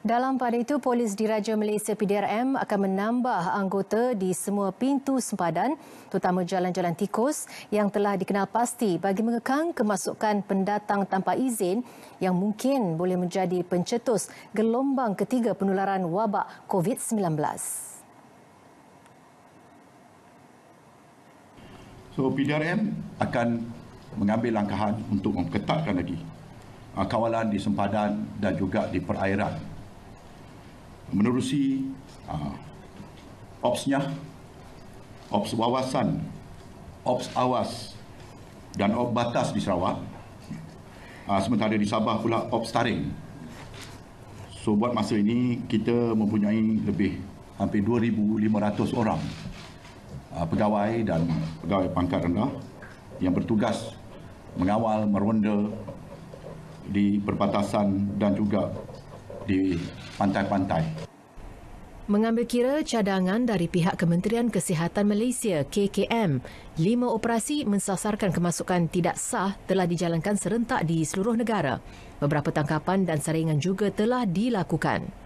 Dalam pada itu, Polis Diraja Malaysia PDRM akan menambah anggota di semua pintu sempadan, terutama jalan-jalan tikus yang telah dikenal pasti bagi mengekang kemasukan pendatang tanpa izin yang mungkin boleh menjadi pencetus gelombang ketiga penularan wabak COVID-19. So PDRM akan mengambil langkahan untuk memketatkan lagi ah, kawalan di sempadan dan juga di perairan menerusi uh, ah, opsnya, ops wawasan, ops awas dan ops batas di Sarawak. Uh, sementara di Sabah pula ops taring. So buat masa ini kita mempunyai lebih hampir 2,500 orang uh, pegawai dan pegawai pangkat rendah yang bertugas mengawal meronda di perbatasan dan juga di pantai-pantai. Mengambil kira cadangan dari pihak Kementerian Kesihatan Malaysia, KKM, lima operasi mensasarkan kemasukan tidak sah telah dijalankan serentak di seluruh negara. Beberapa tangkapan dan saringan juga telah dilakukan.